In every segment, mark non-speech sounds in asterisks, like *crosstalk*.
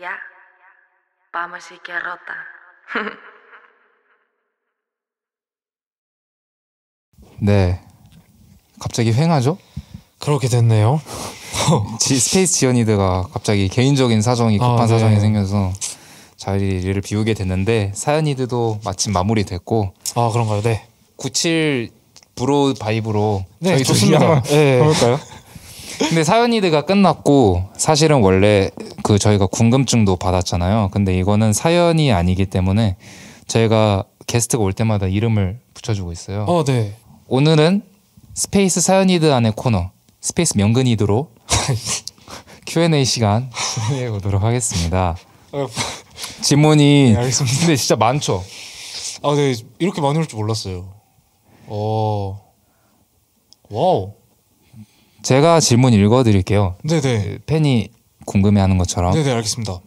Ya, vamos y que rota. *laughs* 네, 갑자기 횡하죠? 그렇게 됐네요. *laughs* 지, 스페이스 지연이드가 갑자기 개인적인 사정이 아, 급한 아, 네. 사정이 생겨서 자리를 비우게 됐는데 사연이드도 마침 마무리됐고. 아 그런가요? 네. 97 브로 바이브로 네, 저희 좋습니다. 네. 볼까요? *laughs* 근데 사연이드가 끝났고 사실은 원래 그 저희가 궁금증도 받았잖아요. 근데 이거는 사연이 아니기 때문에 저희가 게스트가 올 때마다 이름을 붙여주고 있어요. 어, 네. 오늘은 스페이스 사연이드 안의 코너 스페이스 명근이드로 *laughs* Q&A 시간 진행해 보도록 하겠습니다. 어, 질문이 네, 근데 진짜 많죠. 아, 네 이렇게 많이 올 줄 몰랐어요. 어, 와우. 제가 질문 읽어드릴게요. 네네. 그 팬이 궁금해하는 것처럼. 네네 알겠습니다.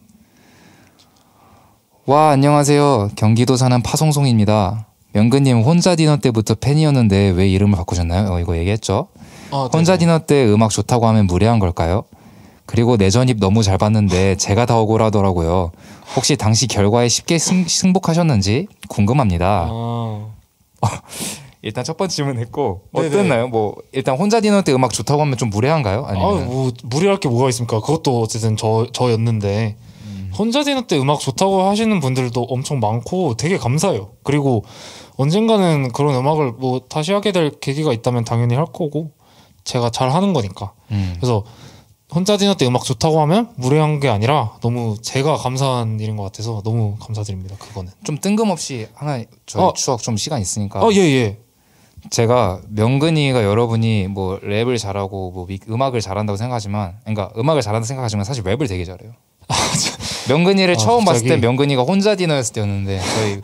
와 안녕하세요. 경기도 사는 파송송입니다. 명근님 혼자 디너 때부터 팬이었는데 왜 이름을 바꾸셨나요? 어, 이거 얘기했죠. 아, 네. 혼자 디너 때 음악 좋다고 하면 무례한 걸까요? 그리고 내전입 너무 잘 봤는데 제가 다 억울하더라고요. 혹시 당시 결과에 쉽게 승, 복하셨는지 궁금합니다. 아... 어, 일단 첫 번째 질문했고 네, 네. 어땠나요? 뭐 일단 혼자 디너 때 음악 좋다고 하면 좀 무례한가요? 아니면 아뭐 무례할 게 뭐가 있습니까? 그것도 어쨌든 저 저였는데 음. 혼자 디너 때 음악 좋다고 하시는 분들도 엄청 많고 되게 감사해요. 그리고 언젠가는 그런 음악을 뭐 다시 하게 될 계기가 있다면 당연히 할 거고 제가 잘 하는 거니까. 음. 그래서 혼자 디너 때 음악 좋다고 하면 무례한 게 아니라 너무 제가 감사한 일인 것 같아서 너무 감사드립니다. 그거는 좀 뜬금없이 하나 저희 아, 추억 좀 시간 있으니까. 아예 어, 예. 예. 제가 명근이가 여러분이 뭐 랩을 잘하고 뭐 미, 음악을 잘한다고 생각하지만 그러니까 음악을 잘한다 생각하지만 사실 랩을 되게 잘해요. *laughs* 명근이를 아, 처음 갑자기? 봤을 때 명근이가 혼자 디너였을 때였는데 저희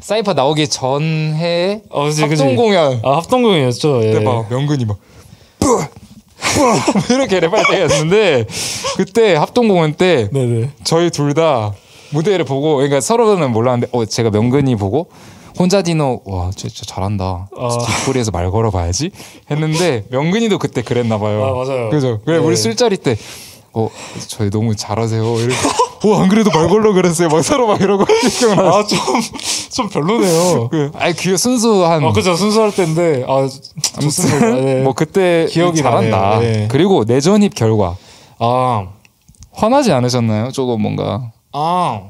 사이퍼 나오기 전해 어, 아, 합동 공연 아 합동 공연이었죠. 예. 막 명근이 *laughs* 막 이렇게 랩할 때였는데 그때 합동 공연 때 네네. 저희 둘 다 무대를 보고 그러니까 서로는 몰랐는데 어 제가 명근이 보고 혼자 디노 와 진짜 잘한다. 뒷골이에서 아. 말 걸어봐야지 했는데 명근이도 그때 그랬나 봐요. 아 맞아요. 그죠. 그래 네. 우리 술자리 때 어 저희 너무 잘하세요. 이렇게 어안 그래도 말 걸러 그랬어요. 막 서로 막 이러고 아좀 좀 별로네요. 그, 아니 그게 순수한. 아 그죠 순수할 텐데아 무슨 *laughs* 네. 뭐 그때 기억이 잘한다. 네. 그리고 내전입 결과 아 화나지 않으셨나요? 조금 뭔가 아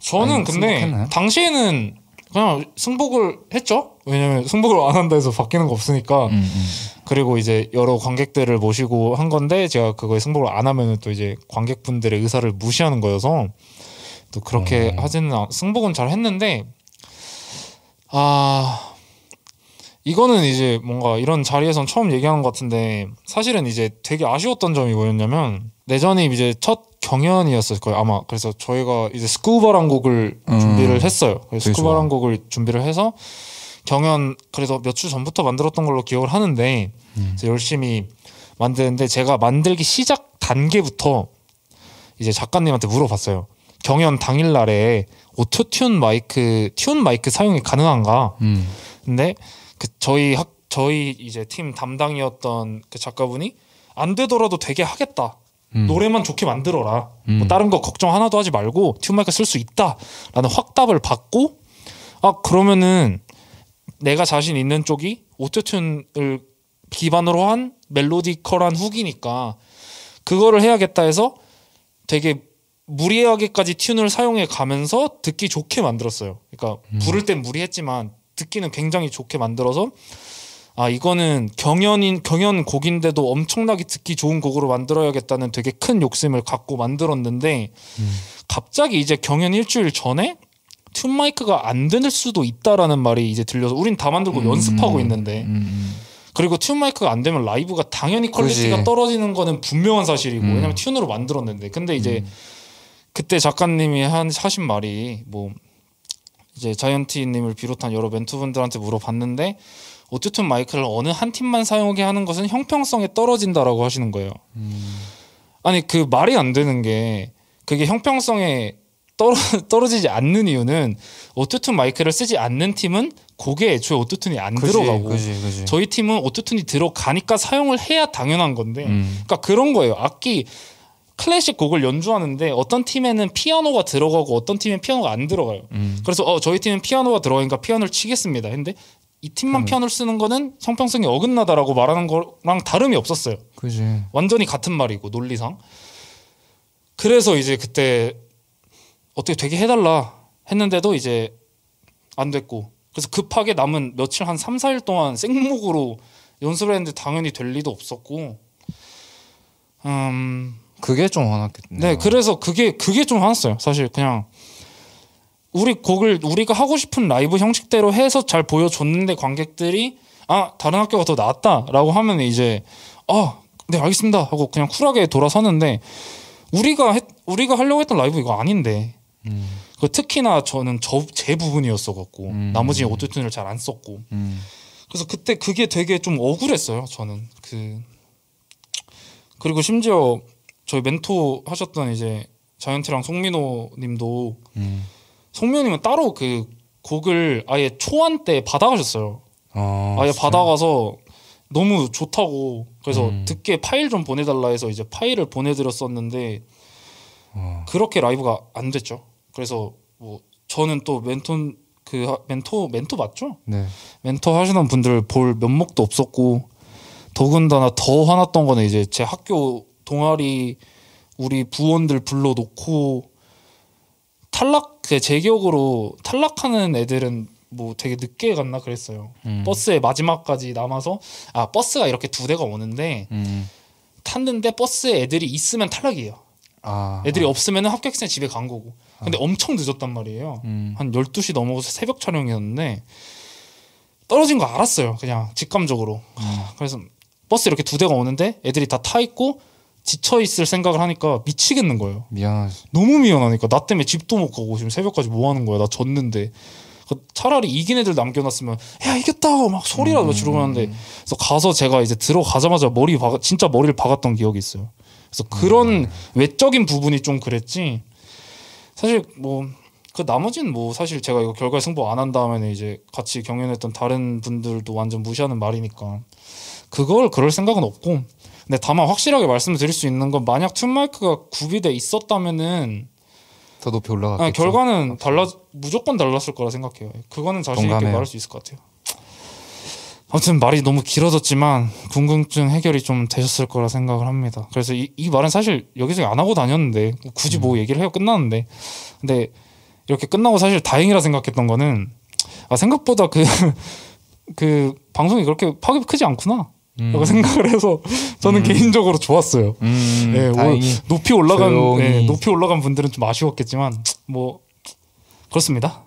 저는 아니, 근데 생각했나요? 당시에는 그냥 승복을 했죠. 왜냐면 승복을 안 한다 해서 바뀌는 거 없으니까. 음, 음. 그리고 이제 여러 관객들을 모시고 한 건데 제가 그거에 승복을 안 하면은 또 이제 관객분들의 의사를 무시하는 거여서 또 그렇게 음. 하지는 않, 승복은 잘 했는데 아 이거는 이제 뭔가 이런 자리에선 처음 얘기하는 것 같은데 사실은 이제 되게 아쉬웠던 점이 뭐였냐면 내전이 이제 첫 경연이었을 거예요 아마 그래서 저희가 이제 스쿠버란 곡을 음, 준비를 했어요 그래서 스쿠버란 곡을 준비를 해서 경연 그래서 몇 주 전부터 만들었던 걸로 기억을 하는데 음. 열심히 만드는데 제가 만들기 시작 단계부터 이제 작가님한테 물어봤어요 경연 당일날에 오토튠 마이크 튠 마이크 사용이 가능한가 음. 근데 그 저희 학 저희 이제 팀 담당이었던 그 작가분이 안 되더라도 되게 하겠다. 음. 노래만 좋게 만들어라. 뭐 음. 뭐 다른 거 걱정 하나도 하지 말고 튜마이크 쓸 수 있다라는 확답을 받고 아 그러면은 내가 자신 있는 쪽이 오토튠을 기반으로 한 멜로디컬한 훅이니까 그거를 해야겠다 해서 되게 무리하게까지 튠을 사용해 가면서 듣기 좋게 만들었어요. 그러니까 음. 부를 땐 무리했지만 듣기는 굉장히 좋게 만들어서 아 이거는 경연인 경연 곡인데도 엄청나게 듣기 좋은 곡으로 만들어야겠다는 되게 큰 욕심을 갖고 만들었는데 음. 갑자기 이제 경연 일주일 전에 튠 마이크가 안될 수도 있다라는 말이 이제 들려서 우린 다 만들고 음. 연습하고 있는데 음. 음, 음. 그리고 튠 마이크가 안 되면 라이브가 당연히 퀄리티가 그치. 떨어지는 거는 분명한 사실이고 음. 왜냐면 튠으로 만들었는데 근데 이제 그때 작가님이 한 하신 말이 뭐 이제 자이언티님을 비롯한 여러 멘토분들한테 물어봤는데 오토튠 마이크를 어느 한 팀만 사용하게 하는 것은 형평성에 떨어진다라고 하시는 거예요. 음. 아니 그 말이 안 되는 게 그게 형평성에 떨어, *laughs* 떨어지지 않는 이유는 오토튠 마이크를 쓰지 않는 팀은 곡에 애초에 오토튠이 안 그치, 들어가고 그치, 그치. 저희 팀은 오토튠이 들어가니까 사용을 해야 당연한 건데 음. 그러니까 그런 거예요. 악기 클래식 곡을 연주하는데 어떤 팀에는 피아노가 들어가고 어떤 팀엔 피아노가 안 들어가요. 음. 그래서 어 저희 팀은 피아노가 들어가니까 피아노를 치겠습니다. 근데 이 팀만 음. 피아노를 쓰는 거는 성평성이 어긋나다라고 말하는 거랑 다름이 없었어요. 그지. 완전히 같은 말이고 논리상. 그래서 이제 그때 어떻게 되게 해달라 했는데도 이제 안 됐고 그래서 급하게 남은 며칠 한 3, 4일 동안 생목으로 연습을 했는데 당연히 될 리도 없었고 음 그게 좀 화났겠네요. 네, 그래서 그게 그게 좀 화났어요. 사실 그냥 우리 곡을 우리가 하고 싶은 라이브 형식대로 해서 잘 보여줬는데 관객들이 아 다른 학교가 더 낫다라고 하면 이제 아 네 알겠습니다 하고 그냥 쿨하게 돌아서는데 우리가 했, 우리가 하려고 했던 라이브 이거 아닌데 음. 그 특히나 저는 저 제 부분이었어 갖고 음. 나머지 오토튠을 잘안 썼고 음. 그래서 그때 그게 되게 좀 억울했어요 저는 그 그리고 심지어 저희 멘토 하셨던 이제 자이언트랑 송민호님도 음. 송민호님은 따로 그 곡을 아예 초안 때 받아가셨어요. 아, 예 받아가서 너무 좋다고 그래서 음. 듣게 파일 좀 보내달라 해서 이제 파일을 보내드렸었는데 어. 그렇게 라이브가 안 됐죠. 그래서 뭐 저는 또 멘토 그 멘토 멘토 맞죠? 네. 멘토 하시는 분들 볼 면목도 없었고 더군다나 더 화났던 거는 이제 제 학교 동아리 우리 부원들 불러놓고 탈락 그제 기억으로 탈락하는 애들은 뭐 되게 늦게 갔나 그랬어요. 음. 버스에 마지막까지 남아서 아 버스가 이렇게 두 대가 오는데 음. 탔는데 버스에 애들이 있으면 탈락이에요. 아, 애들이 아. 없으면 합격생 집에 간 거고. 근데 아. 엄청 늦었단 말이에요. 음. 한 12시 넘어서 새벽 촬영이었는데 떨어진 거 알았어요. 그냥 직감적으로. 음. 그래서 버스 이렇게 두 대가 오는데 애들이 다 타 있고 지쳐 있을 생각을 하니까 미치겠는 거예요. 미안하지. 너무 미안하니까 나 때문에 집도 못 가고 지금 새벽까지 뭐 하는 거야? 나 졌는데. 그 차라리 이긴 애들 남겨놨으면 야 이겼다고 막 소리라도 음. 지르고 하는데 그래서 가서 제가 이제 들어가자마자 머리 박 진짜 머리를 박았던 기억이 있어요. 그래서 그런 음. 외적인 부분이 좀 그랬지. 사실 뭐 그 나머지는 뭐 사실 제가 이거 결과 승부 안 한다면 이제 같이 경연했던 다른 분들도 완전 무시하는 말이니까 그걸 그럴 생각은 없고 근데 다만 확실하게 말씀드릴 수 있는 건 만약 툰마이크가 구비돼 있었다면은 더 높이 올라갔겠죠. 아 결과는 달라 무조건 달랐을 거라 생각해요. 그거는 자신 있게 말할 수 있을 것 같아요. 아무튼 말이 너무 길어졌지만 궁금증 해결이 좀 되셨을 거라 생각을 합니다. 그래서 이, 이 말은 사실 여기저안 하고 다녔는데 굳이 뭐 음. 얘기를 해요 끝났는데 근데 이렇게 끝나고 사실 다행이라 생각했던 거는 아 생각보다 그그 *laughs* 그 방송이 그렇게 파급이 크지 않구나 라고 음. 생각을 해서 저는 음. 개인적으로 좋았어요. 음, 네, 높이 올라간 네, 높이 올라간 분들은 좀 아쉬웠겠지만 뭐 그렇습니다.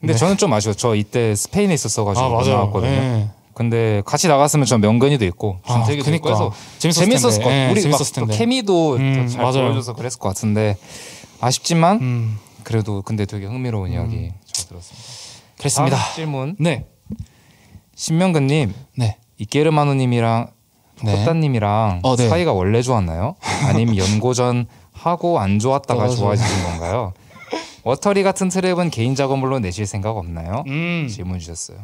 근데 네. 저는 좀 아쉬워. 저 이때 스페인에 있었어가지고 아, 나왔거든요. 네. 근데 같이 나갔으면 전 명근이도 있고 준택이도 아, 그니까 있고 해서 재밌었을 것 같아요. 우리 재밌었 케미도 음, 잘 맞아요. 보여줘서 그랬을 것 같은데 아쉽지만 음. 그래도 근데 되게 흥미로운 이야기 잘 들었습니다. 그렇습니다. 질문. 네. 신명근님. 네. 이케르마누님이랑 네. 코따님이랑 어, 네. 사이가 원래 좋았나요? 아님 연고 전 하고 안 좋았다가 좋아지신 건가요? 워터리 같은 트랩은 개인 작업물로 내실 생각 없나요? 음. 질문 주셨어요.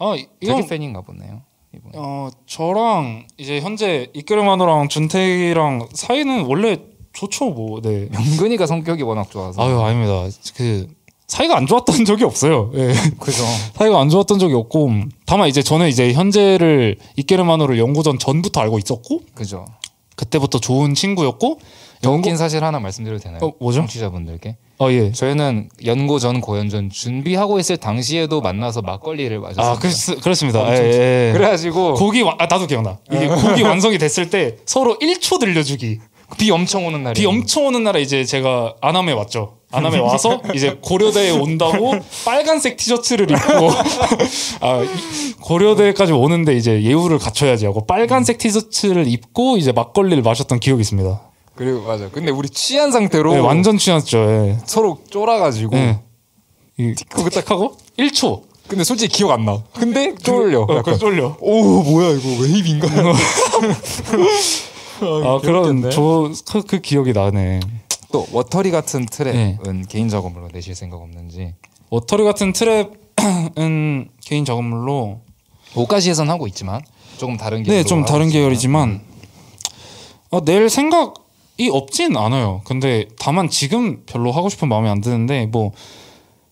아, 이건 되게 팬인가 보네요. 이분. 어, 저랑 이제 현재 이끌만호랑 준택이랑 사이는 원래 좋죠, 뭐. 네. 명근이가 성격이 워낙 좋아서. 아유, 아닙니다. 그 사이가 안 좋았던 적이 없어요. 예. 네. 그죠. *laughs* 사이가 안 좋았던 적이 없고 음. 다만 이제 저는 이제 현재를 이케르마노를 연구전 전부터 알고 있었고 그죠. 그때부터 좋은 친구였고 연긴 연구... 사실 하나 말씀드려도 되나요? 어, 뭐죠? 청취자분들께. 어 예. 저희는 연고 전 고연전 준비하고 있을 당시에도 만나서 막걸리를 마셨습니다. 아 그렇, 그렇습니다. 예, 예. 그래가지고 곡이 와, 아, 나도 기억나. 이게 곡이 어. 완성이 *laughs* 됐을 때 서로 1초 들려주기. 비 엄청 오는 날. 비 엄청 오는 날에 이제 제가 안암에 왔죠. 안암에 와서 이제 고려대에 온다고 빨간색 티셔츠를 입고 *laughs* 아, 고려대까지 오는데 이제 예우를 갖춰야지 하고 빨간색 티셔츠를 입고 이제 막걸리를 마셨던 기억이 있습니다. 그리고 맞아. 근데 우리 취한 상태로 네, 완전 취했죠. 예. 서로 쫄아가지고 네. 그거 딱 하고 1초. 근데 솔직히 기억 안 나. 근데 쫄려. 어, 약간 쫄려. 오 뭐야 이거 웨이브가 *laughs* 아, 아 그런 저그 그 기억이 나네. 또 워터리 같은 트랩은 네. 개인 작업물로 내실 생각 없는지? 워터리 같은 트랩은 개인 작업물로 오까지에선 하고 있지만 조금 다른 계열. 네, 좀 다른 계열이지만 음. 어, 낼 생각이 없진 않아요. 근데 다만 지금 별로 하고 싶은 마음이 안 드는데 뭐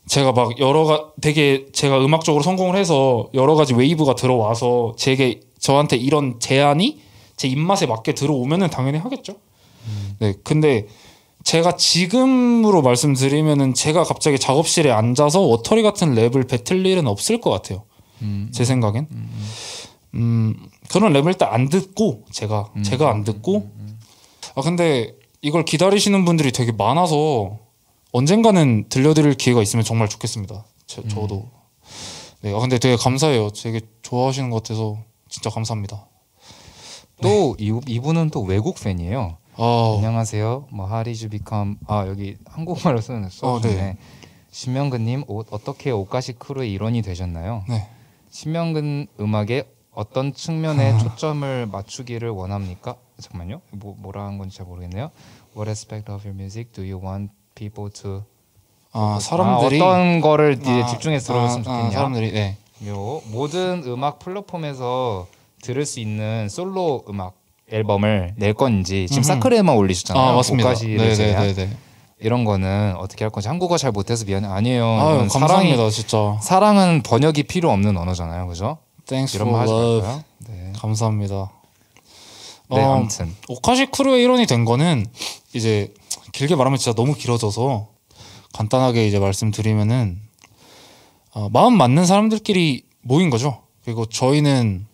제가 막 여러가 되게 제가 음악적으로 성공을 해서 여러 가지 웨이브가 들어와서 제게 저한테 이런 제안이 제 입맛에 맞게 들어오면은 당연히 하겠죠. 음. 네, 근데 제가 지금으로 말씀드리면은 제가 갑자기 작업실에 앉아서 워터리 같은 랩을 뱉을 일은 없을 것 같아요. 음. 제 생각엔. 음. 음, 음 그런 랩을 일단 안 듣고 제가 음, 제가 안 음, 듣고 아 근데 이걸 기다리시는 분들이 되게 많아서 언젠가는 들려드릴 기회가 있으면 정말 좋겠습니다. 제, 저도. 네, 아 근데 되게 감사해요. 되게 좋아하시는 것 같아서 진짜 감사합니다. 또 네. 이, 이분은 또 외국 팬이에요. 어. 안녕하세요. 뭐 How did you become? 아 여기 한국말로 쓰는 써주네. 어, 네. 네. 신명근님 어떻게 옷가시 크루의 일원이 되셨나요? 네. 신명근 음악의 어떤 측면에 *laughs* 초점을 맞추기를 원합니까? 잠깐만요. 뭐 뭐라 한 건지 잘 모르겠네요. What aspect of your music do you want people to? 아 사람들이 아, 어떤 거를 아, 집중해서 들어으면 아, 좋겠냐? 아, 사람들이 네. 요 모든 음악 플랫폼에서 들을 수 있는 솔로 음악 앨범을 낼 건지 지금 사크레만 올리셨잖아요. 아, 맞습니다. 오카시 네, 네, 네, 이런 거는 어떻게 할 건지 한국어 잘 못해서 미안해 아니에요. 아유, 감사합니다 사랑이, 진짜. 사랑은 번역이 필요 없는 언어잖아요, 그죠? Thanks for love. 네. 감사합니다. 네, 어, 아무튼 오카시 크루의 일원이 된 거는 이제 길게 말하면 진짜 너무 길어져서 간단하게 이제 말씀드리면은 어, 마음 맞는 사람들끼리 모인 거죠. 그리고 저희는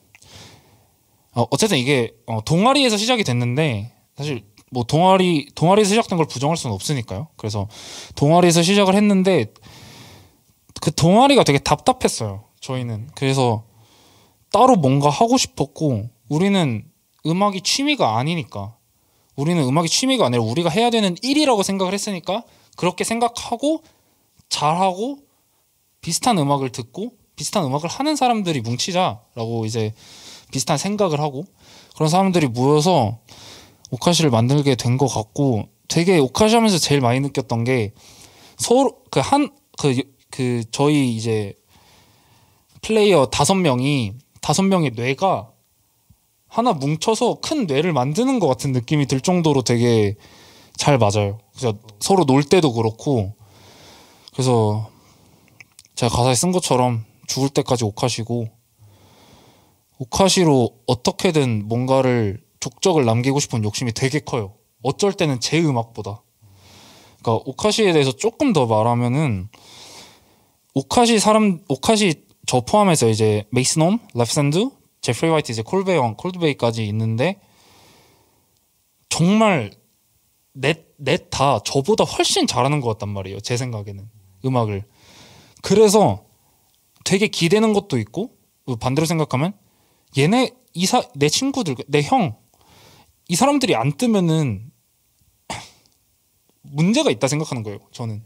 어, 어쨌든 이게 어, 동아리에서 시작이 됐는데 사실 뭐 동아리 동아리에서 시작된 걸 부정할 수는 없으니까요. 그래서 동아리에서 시작을 했는데 그 동아리가 되게 답답했어요. 저희는 그래서 따로 뭔가 하고 싶었고 우리는 음악이 취미가 아니니까 우리는 음악이 취미가 아니라 우리가 해야 되는 일이라고 생각을 했으니까 그렇게 생각하고 잘하고 비슷한 음악을 듣고 비슷한 음악을 하는 사람들이 뭉치자라고 이제 비슷한 생각을 하고 그런 사람들이 모여서 오카시를 만들게 된 것 같고 되게 오카시 하면서 제일 많이 느꼈던 게 서로 그 한 그그 그 저희 이제 플레이어 다섯 명이 다섯 명의 뇌가 하나 뭉쳐서 큰 뇌를 만드는 것 같은 느낌이 들 정도로 되게 잘 맞아요. 그래서 서로 놀 때도 그렇고 그래서 제가 가사에 쓴 것처럼 죽을 때까지 오카시고 오카시로 어떻게든 뭔가를 족적을 남기고 싶은 욕심이 되게 커요. 어쩔 때는 제 음악보다. 그러니까 오카시에 대해서 조금 더 말하면은 오카시 사람 오카시 저 포함해서 이제 메이스놈, 랩샌드, 제프리 화이트, 이제 콜베이 왕, 콜드베이까지 있는데 정말 넷넷다 저보다 훨씬 잘하는 것 같단 말이에요. 제 생각에는 음악을 그래서 되게 기대는 것도 있고 반대로 생각하면 얘네 이사 내 친구들 내 형 이 사람들이 안 뜨면은 문제가 있다 생각하는 거예요. 저는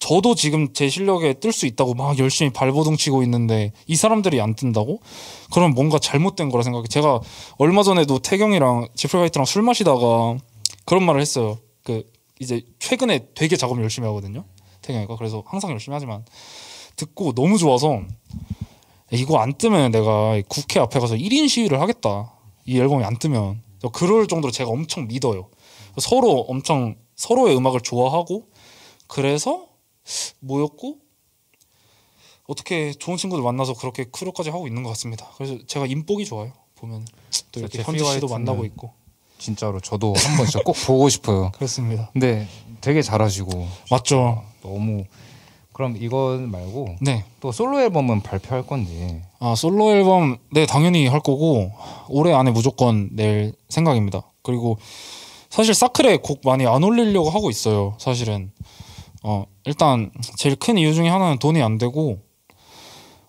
저도 지금 제 실력에 뜰 수 있다고 막 열심히 발버둥 치고 있는데 이 사람들이 안 뜬다고? 그럼 뭔가 잘못된 거라 생각해. 제가 얼마 전에도 태경이랑 지프라이트랑 술 마시다가 그런 말을 했어요. 그 이제 최근에 되게 작업 열심히 하거든요. 태경이가 그래서 항상 열심히 하지만 듣고 너무 좋아서 이거 안 뜨면 내가 국회 앞에 가서 1인 시위를 하겠다. 이 앨범이 안 뜨면 그럴 정도로 제가 엄청 믿어요. 서로 엄청 서로의 음악을 좋아하고 그래서 모였고 어떻게 좋은 친구들 만나서 그렇게 크루까지 하고 있는 것 같습니다. 그래서 제가 인복이 좋아요. 보면 또 이렇게 현지 씨도 만나고 있고 진짜로 저도 한번 진짜 꼭 보고 싶어요. *laughs* 그렇습니다. 근데 되게 잘하시고 맞죠. 너무 그럼 이건 말고 네. 또 솔로 앨범은 발표할 건데아 솔로 앨범 네 당연히 할 거고 올해 안에 무조건 낼 생각입니다. 그리고 사실 사클에 곡 많이 안 올리려고 하고 있어요. 사실은 어 일단 제일 큰 이유 중에 하나는 돈이 안 되고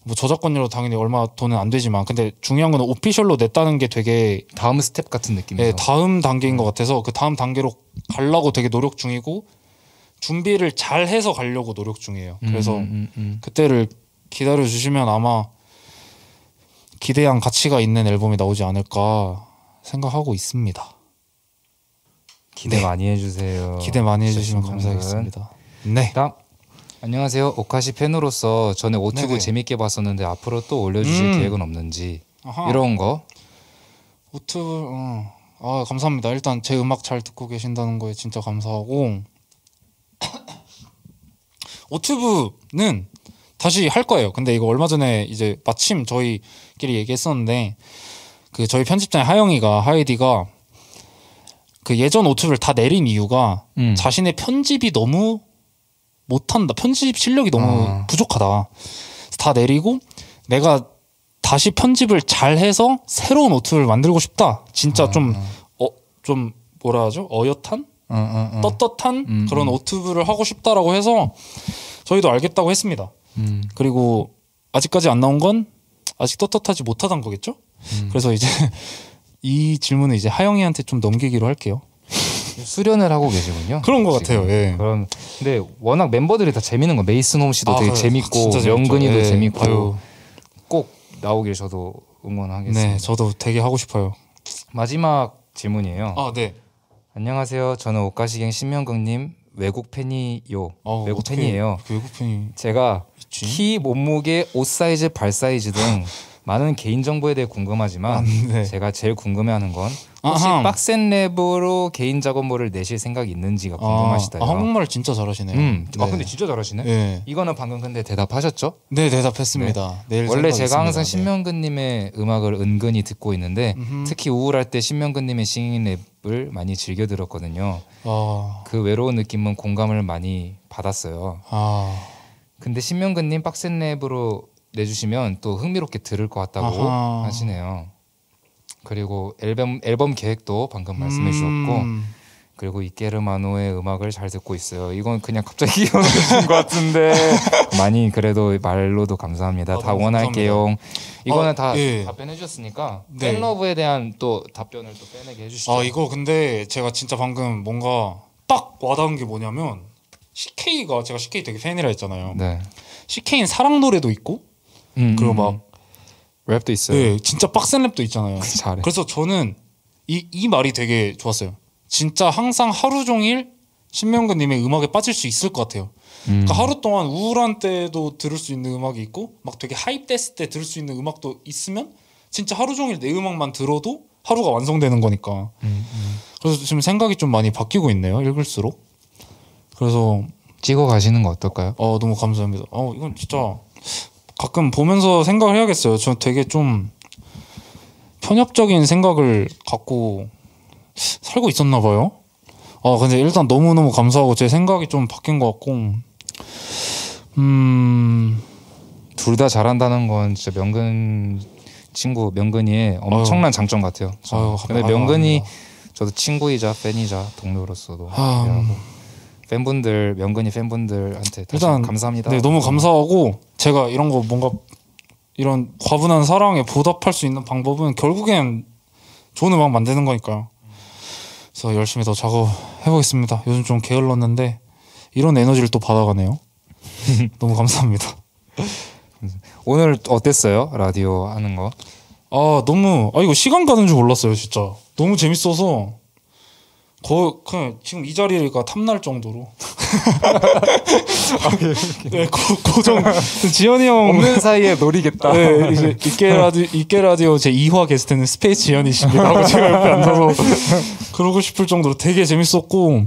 뭐 저작권료로 당연히 얼마 돈은 안 되지만 근데 중요한 건 오피셜로 냈다는 게 되게 다음 스텝 같은 느낌이에요. 네, 다음 단계인 것 같아서 그 다음 단계로 가려고 되게 노력 중이고 준비를 잘 해서 가려고 노력 중이에요. 그래서 음, 음, 음, 음. 그때를 기다려 주시면 아마 기대한 가치가 있는 앨범이 나오지 않을까 생각하고 있습니다. 기대 네. 많이 해주세요. 기대 많이 해주시면 감사하겠습니다. 네. 다음. 안녕하세요. 오카시 팬으로서 전에 오튜브 네네. 재밌게 봤었는데 앞으로 또 올려주실 음. 계획은 없는지 아하. 이런 거. 오튜브 어. 아 감사합니다. 일단 제 음악 잘 듣고 계신다는 거에 진짜 감사하고 *coughs* 오튜브는 다시 할 거예요. 근데 이거 얼마 전에 이제 마침 저희끼리 얘기했었는데 그 저희 편집장 하영이가 하이디가 그 예전 오투를 다 내린 이유가 음. 자신의 편집이 너무 못한다. 편집 실력이 너무 아. 부족하다. 다 내리고 내가 다시 편집을 잘해서 새로운 오투를 만들고 싶다. 진짜 아. 좀 어, 좀 뭐라 하죠? 어엿한 어, 어, 어, 떳떳한 음, 음, 그런 오투브를 하고 싶다라고 해서 저희도 알겠다고 했습니다. 음. 그리고 아직까지 안 나온 건 아직 떳떳하지 못하단 거겠죠? 음. 그래서 이제 *laughs* 이질문을 이제 하영이한테 좀 넘기기로 할게요. *laughs* 수련을 하고 계시군요. 그런 것 같아요. 예. 그런 근데 워낙 멤버들이 다 재밌는 거 메이슨 홈 씨도 아, 되게 재밌고 재 명근이도 예. 재밌고 아유. 꼭 나오길 저도 응원하겠습니다. 네, 저도 되게 하고 싶어요. 마지막 질문이에요. 아, 네. 안녕하세요. 저는 옷가시갱 신명극님 외국 팬이요. 아, 외국 팬이에요. 그 외국 팬이. 제가 있지? 키, 몸무게, 옷 사이즈, 발 사이즈 등 많은 개인 정보에 대해 궁금하지만 아, 네. 제가 제일 궁금해하는 건 혹시 아하. 빡센 랩으로 개인 작업물을 내실 생각이 있는지가 아, 궁금하시다요. 아, 한국말 진짜 잘하시네요. 음. 아, 네. 아 근데 진짜 잘하시네. 네. 이거는 방금 근데 대답하셨죠? 네 대답했습니다. 네. 원래 제가 있습니다. 항상 네. 신명근님의 음악을 은근히 듣고 있는데 음흠. 특히 우울할 때 신명근님의 싱잉 랩을 많이 즐겨 들었거든요. 아. 그 외로운 느낌은 공감을 많이 받았어요. 아. 근데 신명근님 빡센 랩으로 내주시면 또 흥미롭게 들을 것 같다고 아하. 하시네요. 그리고 앨범 앨범 계획도 방금 말씀해 주셨고 음. 그리고 이케르마노의 음악을 잘 듣고 있어요. 이건 그냥 갑자기 이어주신 *laughs* 것 같은데 많이 그래도 말로도 감사합니다. 아, 다 원할게요. 이거는 아, 다 예. 답변해 주셨으니까 네. 팬러브에 대한 또 답변을 또 빼내게 해주시죠. 아 이거 근데 제가 진짜 방금 뭔가 딱 와닿은 게 뭐냐면 CK가 제가 CK 되게 팬이라 했잖아요. 네. CK는 사랑 노래도 있고 음, 그리고 음, 막 음. 랩도 있어요. 네, 진짜 빡센 랩도 있잖아요. 잘해. 그래서 저는 이, 이 말이 되게 좋았어요. 진짜 항상 하루 종일 신명근님의 음악에 빠질 수 있을 것 같아요. 음. 그 하루 동안 우울한 때도 들을 수 있는 음악이 있고 막 되게 하이됐을 때 들을 수 있는 음악도 있으면 진짜 하루 종일 내 음악만 들어도 하루가 완성되는 거니까. 음, 음. 그래서 지금 생각이 좀 많이 바뀌고 있네요. 읽을수록. 그래서 찍어 가시는 거 어떨까요? 어 너무 감사합니다. 어 이건 진짜 가끔 보면서 생각을 해야겠어요. 저 되게 좀 편협적인 생각을 갖고 살고 있었나 봐요. 아 근데 일단 너무 너무 감사하고 제 생각이 좀 바뀐 것 같고 음둘 다 잘한다는 건 진짜 명근 친구 명근이의 엄청난 아유. 장점 같아요. 아유, 근데 아유, 명근이 저도 친구이자 팬이자 동료로서도 아, 음. 팬분들 명근이 팬분들한테 다시 일단 감사합니다. 네, 너무 음. 감사하고 제가 이런 거 뭔가 이런 과분한 사랑에 보답할 수 있는 방법은 결국엔 좋은 음악 만드는 거니까요. 그래서 열심히 더 작업해 보겠습니다. 요즘 좀 게을렀는데 이런 에너지를 또 받아가네요. *laughs* 너무 감사합니다. 오늘 어땠어요? 라디오 하는 거? 아 너무 아 이거 시간 가는 줄 몰랐어요 진짜 너무 재밌어서 거, 그 지금 이 자리가 탐날 정도로. 아, 예, *laughs* 네, 고, 고정 지현이 형 없는 사이에 노리겠다. 네, 이제 이게 라디오 이게 라디오 제 2화 게스트는 스페이 지현이 씨라고 제가 옆에 앉아서 그러고 싶을 정도로 되게 재밌었고,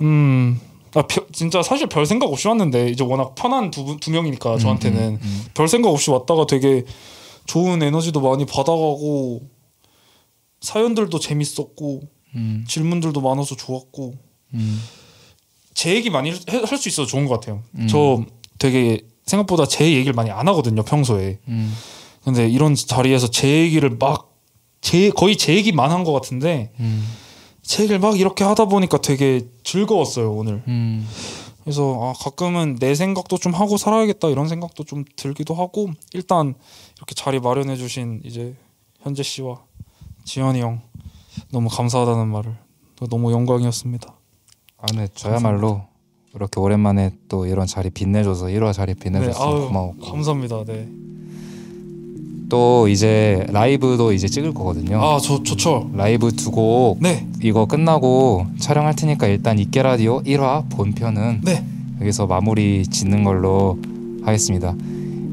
음. 아, 벼, 진짜 사실 별 생각 없이 왔는데 이제 워낙 편한 두, 두 명이니까 음, 저한테는 음, 음, 음. 별 생각 없이 왔다가 되게 좋은 에너지도 많이 받아가고 사연들도 재밌었고 음. 질문들도 많아서 좋았고 음. 제 얘기 많이 할 수 있어서 좋은 것 같아요. 음. 저 되게 생각보다 제 얘기를 많이 안 하거든요 평소에. 음. 근데 이런 자리에서 제 얘기를 막 제 거의 제 얘기만 한 것 같은데 제 얘기를 막 이렇게 하다 보니까 되게 즐거웠어요 오늘. 그래서 아, 가끔은 내 생각도 좀 하고 살아야겠다 이런 생각도 좀 들기도 하고 일단 이렇게 자리 마련해 주신 이제 현재 씨와 지현이 형 너무 감사하다는 말을 너무 영광이었습니다. 아, 네, 저야말로 이렇게 오랜만에 또 이런 자리 빛내줘서 1화 자리 네, 빛내줘서 네, 아유, 고마웠고 감사합니다. 네. 또 이제 라이브도 이제 찍을 거거든요. 아, 저 좋죠. 라이브 두 곡. 네. 이거 끝나고 촬영할 테니까 일단 이깨 라디오 1화 본편은 네. 여기서 마무리 짓는 걸로 하겠습니다.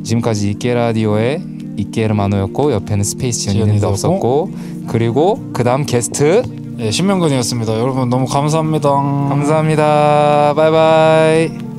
지금까지 이깨 라디오의 이케르마노였고 옆에는 스페이스 지연이도 없었고 그리고 그다음 게스트 예, 신명근이었습니다. 여러분 너무 감사합니다. 감사합니다. 바이바이.